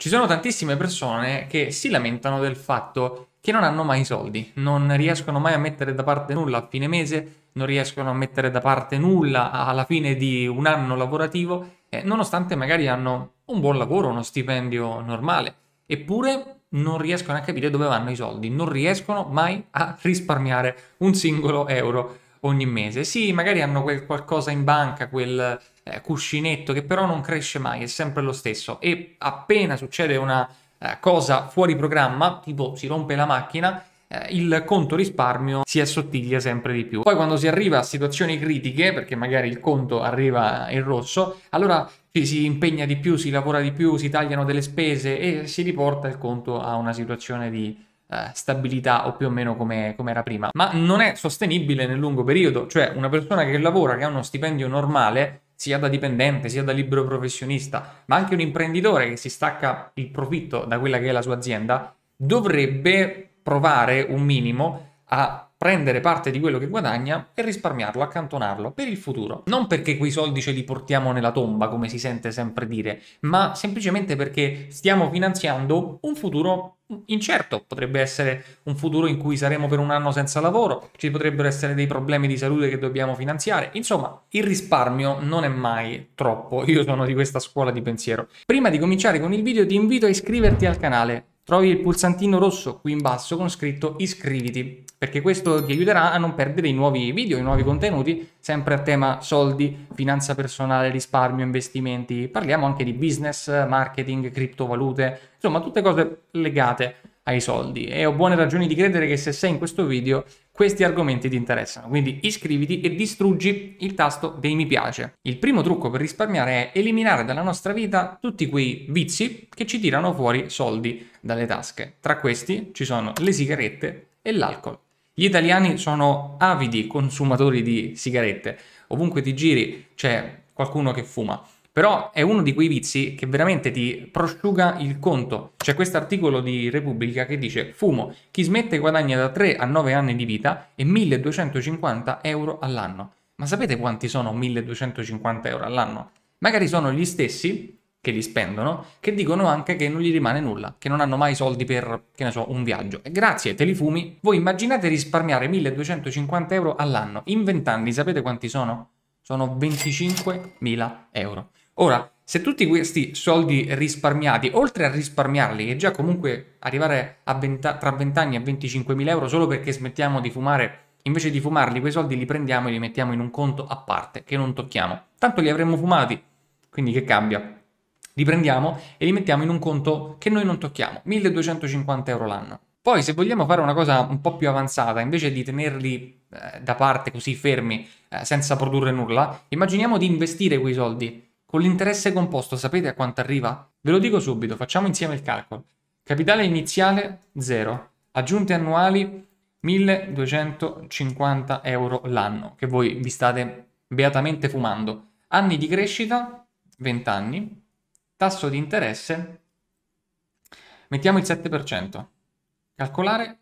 Ci sono tantissime persone che si lamentano del fatto che non hanno mai soldi, non riescono mai a mettere da parte nulla a fine mese, non riescono a mettere da parte nulla alla fine di un anno lavorativo, eh, nonostante magari hanno un buon lavoro, uno stipendio normale, eppure non riescono a capire dove vanno i soldi, non riescono mai a risparmiare un singolo euro ogni mese. Sì, magari hanno quel qualcosa in banca, quel eh, cuscinetto che però non cresce mai, è sempre lo stesso. E appena succede una eh, cosa fuori programma, tipo si rompe la macchina, eh, il conto risparmio si assottiglia sempre di più. Poi quando si arriva a situazioni critiche, perché magari il conto arriva in rosso, allora ci si impegna di più, si lavora di più, si tagliano delle spese e si riporta il conto a una situazione di eh, stabilità o più o meno come, come, era prima, ma non è sostenibile nel lungo periodo, cioè una persona che lavora, che ha uno stipendio normale, sia da dipendente, sia da libero professionista, ma anche un imprenditore che si stacca il profitto da quella che è la sua azienda, dovrebbe provare un minimo a prendere parte di quello che guadagna e risparmiarlo, accantonarlo per il futuro. Non perché quei soldi ce li portiamo nella tomba, come si sente sempre dire, ma semplicemente perché stiamo finanziando un futuro incerto, potrebbe essere un futuro in cui saremo per un anno senza lavoro, ci potrebbero essere dei problemi di salute che dobbiamo finanziare, insomma il risparmio non è mai troppo, io sono di questa scuola di pensiero. Prima di cominciare con il video ti invito a iscriverti al canale, trovi il pulsantino rosso qui in basso con scritto iscriviti perché questo ti aiuterà a non perdere i nuovi video, i nuovi contenuti, sempre a tema soldi, finanza personale, risparmio, investimenti. Parliamo anche di business, marketing, criptovalute, insomma tutte cose legate ai soldi e ho buone ragioni di credere che se sei in questo video questi argomenti ti interessano, quindi iscriviti e distruggi il tasto dei mi piace. Il primo trucco per risparmiare è eliminare dalla nostra vita tutti quei vizi che ci tirano fuori soldi dalle tasche. Tra questi ci sono le sigarette e l'alcol. Gli italiani sono avidi consumatori di sigarette, ovunque ti giri c'è qualcuno che fuma. Però è uno di quei vizi che veramente ti prosciuga il conto. C'è questo articolo di Repubblica che dice fumo, chi smette guadagna da 3 a 9 anni di vita e 1250 euro all'anno. Ma sapete quanti sono 1250 euro all'anno? Magari sono gli stessi che li spendono, che dicono anche che non gli rimane nulla, che non hanno mai soldi per, che ne so, un viaggio. E grazie, te li fumi. Voi immaginate risparmiare 1250 euro all'anno. In 20 anni sapete quanti sono? Sono 25.000 euro. Ora, se tutti questi soldi risparmiati, oltre a risparmiarli, e già comunque arrivare 20, tra 20 anni a 25 mila euro solo perché smettiamo di fumare, invece di fumarli, quei soldi li prendiamo e li mettiamo in un conto a parte che non tocchiamo. Tanto li avremmo fumati, quindi che cambia? Li prendiamo e li mettiamo in un conto che noi non tocchiamo, 1250 euro l'anno. Poi se vogliamo fare una cosa un po' più avanzata, invece di tenerli eh, da parte così fermi, eh, senza produrre nulla, immaginiamo di investire quei soldi con l'interesse composto sapete a quanto arriva? Ve lo dico subito, facciamo insieme il calcolo. Capitale iniziale 0, aggiunte annuali 1250 euro l'anno, che voi vi state beatamente fumando. Anni di crescita 20 anni, tasso di interesse mettiamo il 7%. Calcolare,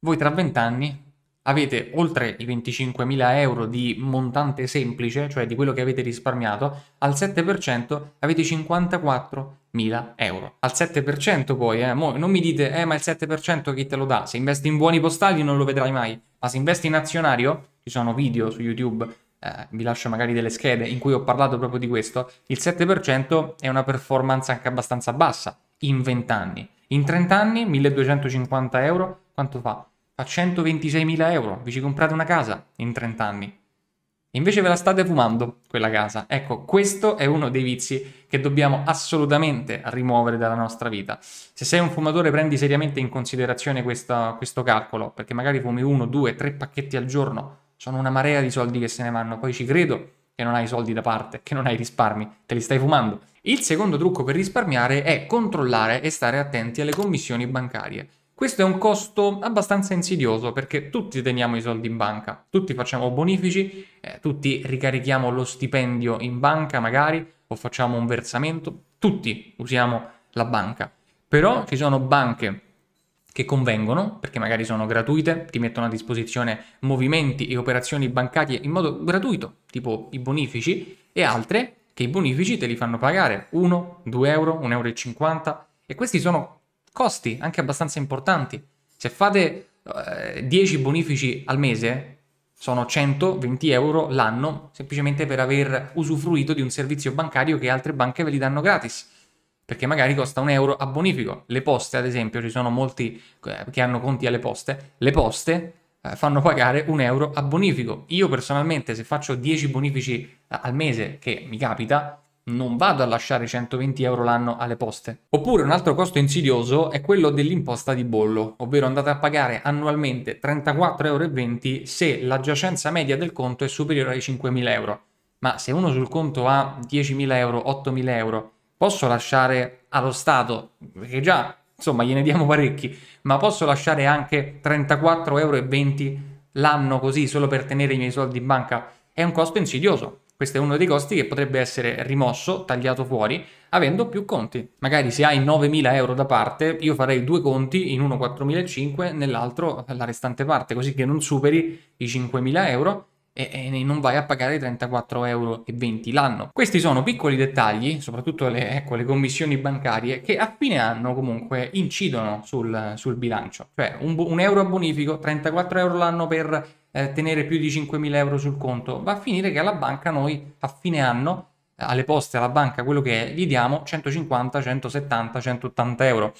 voi tra 20 anni avete oltre i 25.000 euro di montante semplice, cioè di quello che avete risparmiato, al 7% avete 54.000 euro. Al 7% poi, eh, non mi dite, eh ma il 7% chi te lo dà? Se investi in buoni postali non lo vedrai mai, ma se investi in azionario, ci sono video su YouTube, eh, vi lascio magari delle schede in cui ho parlato proprio di questo, il 7% è una performance anche abbastanza bassa in 20 anni. In 30 anni 1250 euro quanto fa? a 126.000 euro, vi ci comprate una casa in 30 anni. Invece ve la state fumando quella casa. Ecco, questo è uno dei vizi che dobbiamo assolutamente rimuovere dalla nostra vita. Se sei un fumatore prendi seriamente in considerazione questa, questo calcolo, perché magari fumi uno, due, tre pacchetti al giorno, sono una marea di soldi che se ne vanno, poi ci credo che non hai soldi da parte, che non hai risparmi, te li stai fumando. Il secondo trucco per risparmiare è controllare e stare attenti alle commissioni bancarie. Questo è un costo abbastanza insidioso perché tutti teniamo i soldi in banca, tutti facciamo bonifici, eh, tutti ricarichiamo lo stipendio in banca magari o facciamo un versamento, tutti usiamo la banca. Però ci sono banche che convengono, perché magari sono gratuite, ti mettono a disposizione movimenti e operazioni bancarie in modo gratuito, tipo i bonifici, e altre che i bonifici te li fanno pagare 1, 2 euro, 1,50 euro. E questi sono costi anche abbastanza importanti. Se fate eh, 10 bonifici al mese, sono 120 euro l'anno semplicemente per aver usufruito di un servizio bancario che altre banche ve li danno gratis. Perché magari costa un euro a bonifico. Le poste, ad esempio, ci sono molti eh, che hanno conti alle poste. Le poste eh, fanno pagare un euro a bonifico. Io personalmente, se faccio 10 bonifici eh, al mese, che mi capita, non vado a lasciare 120 euro l'anno alle poste. Oppure un altro costo insidioso è quello dell'imposta di bollo, ovvero andate a pagare annualmente 34,20 euro se la giacenza media del conto è superiore ai 5.000 euro. Ma se uno sul conto ha 10.000 euro, 8.000 euro, posso lasciare allo Stato, perché già, insomma, gliene diamo parecchi, ma posso lasciare anche 34,20 euro l'anno così solo per tenere i miei soldi in banca? È un costo insidioso, questo è uno dei costi che potrebbe essere rimosso, tagliato fuori, avendo più conti. Magari se hai 9.000 euro da parte, io farei due conti, in uno 4.500, nell'altro la restante parte, così che non superi i 5.000 euro e, non vai a pagare 34,20 euro l'anno. Questi sono piccoli dettagli, soprattutto le, ecco, le, commissioni bancarie, che a fine anno comunque incidono sul, sul bilancio. Cioè un, un euro a bonifico, 34 euro l'anno per eh, tenere più di 5.000 euro sul conto, va a finire che alla banca noi a fine anno, alle poste, alla banca, quello che è, gli diamo 150, 170, 180 euro.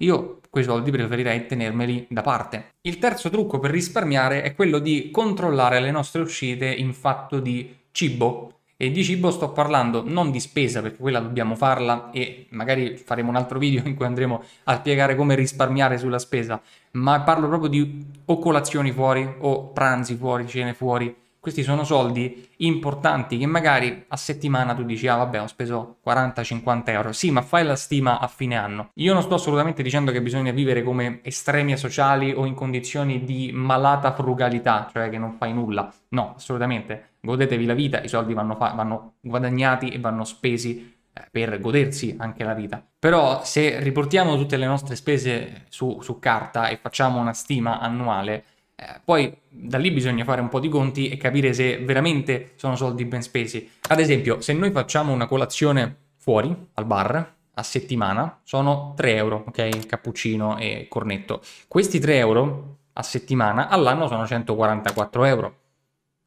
Io quei soldi preferirei tenermeli da parte. Il terzo trucco per risparmiare è quello di controllare le nostre uscite in fatto di cibo. E di cibo sto parlando non di spesa, perché quella dobbiamo farla e magari faremo un altro video in cui andremo a spiegare come risparmiare sulla spesa, ma parlo proprio di o colazioni fuori o pranzi fuori, cene fuori. Questi sono soldi importanti che magari a settimana tu dici, ah vabbè, ho speso 40-50 euro. Sì, ma fai la stima a fine anno. Io non sto assolutamente dicendo che bisogna vivere come estremi sociali o in condizioni di malata frugalità, cioè che non fai nulla. No, assolutamente godetevi la vita, i soldi vanno, fa- vanno guadagnati e vanno spesi eh, per godersi anche la vita. Però se riportiamo tutte le nostre spese su, su carta e facciamo una stima annuale, eh, poi da lì bisogna fare un po' di conti e capire se veramente sono soldi ben spesi. Ad esempio, se noi facciamo una colazione fuori al bar a settimana, sono 3 euro, ok? Cappuccino e cornetto. Questi 3 euro a settimana all'anno sono 144 euro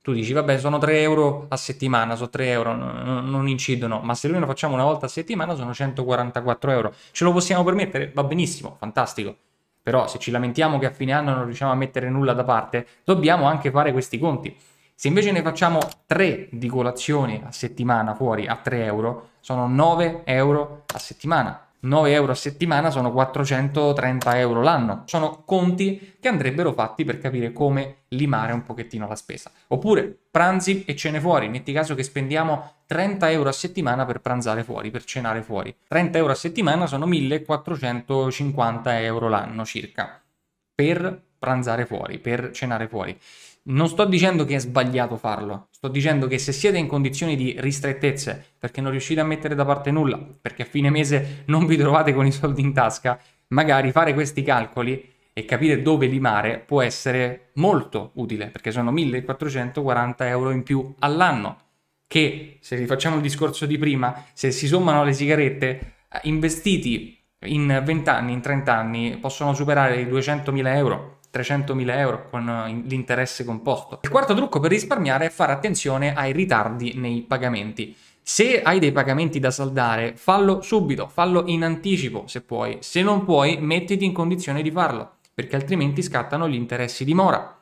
tu dici vabbè sono 3 euro a settimana, sono 3 euro, n- non incidono, ma se noi lo facciamo una volta a settimana sono 144 euro, ce lo possiamo permettere? Va benissimo, fantastico, però se ci lamentiamo che a fine anno non riusciamo a mettere nulla da parte, dobbiamo anche fare questi conti. Se invece ne facciamo 3 di colazione a settimana fuori a 3 euro, sono 9 euro a settimana. 9 euro a settimana sono 430 euro l'anno. Sono conti che andrebbero fatti per capire come limare un pochettino la spesa. Oppure pranzi e cene fuori, metti caso che spendiamo 30 euro a settimana per pranzare fuori, per cenare fuori. 30 euro a settimana sono 1450 euro l'anno circa per pranzare fuori, per cenare fuori. Non sto dicendo che è sbagliato farlo, sto dicendo che se siete in condizioni di ristrettezze, perché non riuscite a mettere da parte nulla, perché a fine mese non vi trovate con i soldi in tasca, magari fare questi calcoli e capire dove limare può essere molto utile, perché sono 1440 euro in più all'anno, che se rifacciamo il discorso di prima, se si sommano le sigarette, eh, investiti in 20 anni, in 30 anni, possono superare i 200.000 euro 300.000 euro con eh, l'interesse composto. Il quarto trucco per risparmiare è fare attenzione ai ritardi nei pagamenti. Se hai dei pagamenti da saldare, fallo subito, fallo in anticipo se puoi. Se non puoi, mettiti in condizione di farlo, perché altrimenti scattano gli interessi di mora.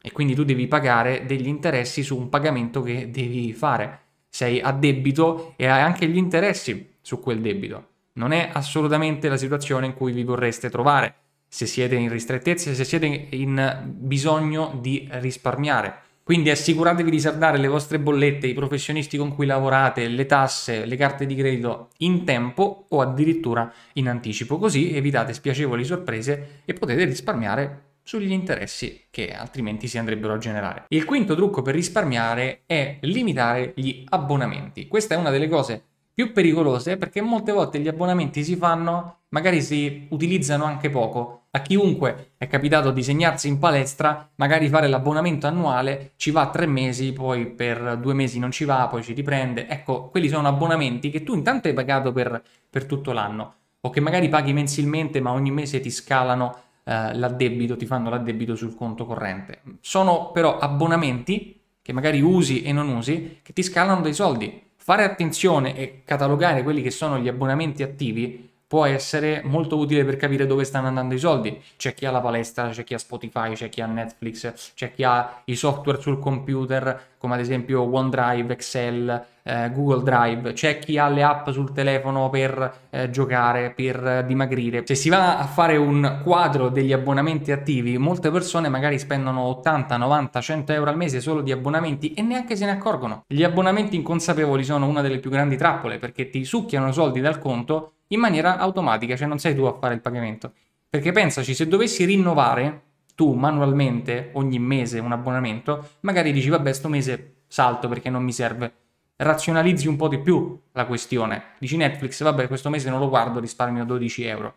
E quindi tu devi pagare degli interessi su un pagamento che devi fare. Sei a debito e hai anche gli interessi su quel debito. Non è assolutamente la situazione in cui vi vorreste trovare se siete in ristrettezze, se siete in bisogno di risparmiare. Quindi assicuratevi di saldare le vostre bollette, i professionisti con cui lavorate, le tasse, le carte di credito in tempo o addirittura in anticipo, così evitate spiacevoli sorprese e potete risparmiare sugli interessi che altrimenti si andrebbero a generare. Il quinto trucco per risparmiare è limitare gli abbonamenti. Questa è una delle cose più pericolose perché molte volte gli abbonamenti si fanno, magari si utilizzano anche poco. A chiunque è capitato di segnarsi in palestra, magari fare l'abbonamento annuale, ci va tre mesi, poi per due mesi non ci va, poi ci riprende. Ecco, quelli sono abbonamenti che tu intanto hai pagato per, per tutto l'anno o che magari paghi mensilmente ma ogni mese ti scalano eh, l'addebito, ti fanno l'addebito sul conto corrente. Sono però abbonamenti che magari usi e non usi, che ti scalano dei soldi fare attenzione e catalogare quelli che sono gli abbonamenti attivi può essere molto utile per capire dove stanno andando i soldi. C'è chi ha la palestra, c'è chi ha Spotify, c'è chi ha Netflix, c'è chi ha i software sul computer, come ad esempio OneDrive, Excel, eh, Google Drive, c'è chi ha le app sul telefono per eh, giocare, per eh, dimagrire. Se si va a fare un quadro degli abbonamenti attivi, molte persone magari spendono 80, 90, 100 euro al mese solo di abbonamenti e neanche se ne accorgono. Gli abbonamenti inconsapevoli sono una delle più grandi trappole perché ti succhiano soldi dal conto in maniera automatica, cioè non sei tu a fare il pagamento. Perché pensaci, se dovessi rinnovare tu manualmente ogni mese un abbonamento, magari dici vabbè sto mese salto perché non mi serve. Razionalizzi un po' di più la questione. Dici Netflix, vabbè questo mese non lo guardo, risparmio 12 euro.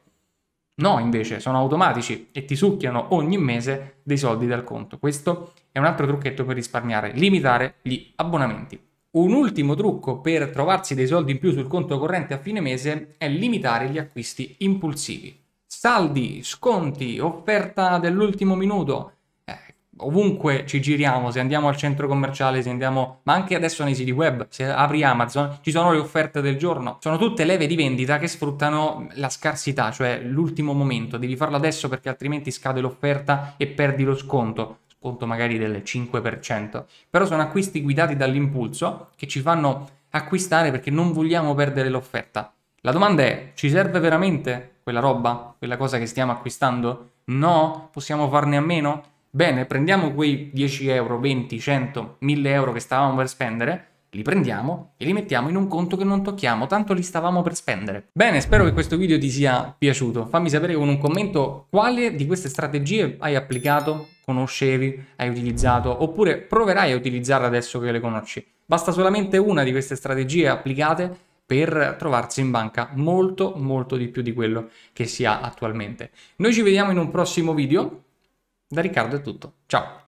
No, invece, sono automatici e ti succhiano ogni mese dei soldi dal conto. Questo è un altro trucchetto per risparmiare, limitare gli abbonamenti. Un ultimo trucco per trovarsi dei soldi in più sul conto corrente a fine mese è limitare gli acquisti impulsivi. Saldi, sconti, offerta dell'ultimo minuto. Eh, ovunque ci giriamo, se andiamo al centro commerciale, se andiamo, ma anche adesso nei siti web, se apri Amazon, ci sono le offerte del giorno. Sono tutte leve di vendita che sfruttano la scarsità, cioè l'ultimo momento. Devi farlo adesso perché altrimenti scade l'offerta e perdi lo sconto conto magari del 5%, però sono acquisti guidati dall'impulso che ci fanno acquistare perché non vogliamo perdere l'offerta. La domanda è, ci serve veramente quella roba, quella cosa che stiamo acquistando? No? Possiamo farne a meno? Bene, prendiamo quei 10 euro, 20, 100, 1000 euro che stavamo per spendere li prendiamo e li mettiamo in un conto che non tocchiamo, tanto li stavamo per spendere. Bene, spero che questo video ti sia piaciuto. Fammi sapere con un commento quale di queste strategie hai applicato, conoscevi, hai utilizzato, oppure proverai a utilizzarle adesso che le conosci. Basta solamente una di queste strategie applicate per trovarsi in banca molto molto di più di quello che si ha attualmente. Noi ci vediamo in un prossimo video. Da Riccardo è tutto. Ciao!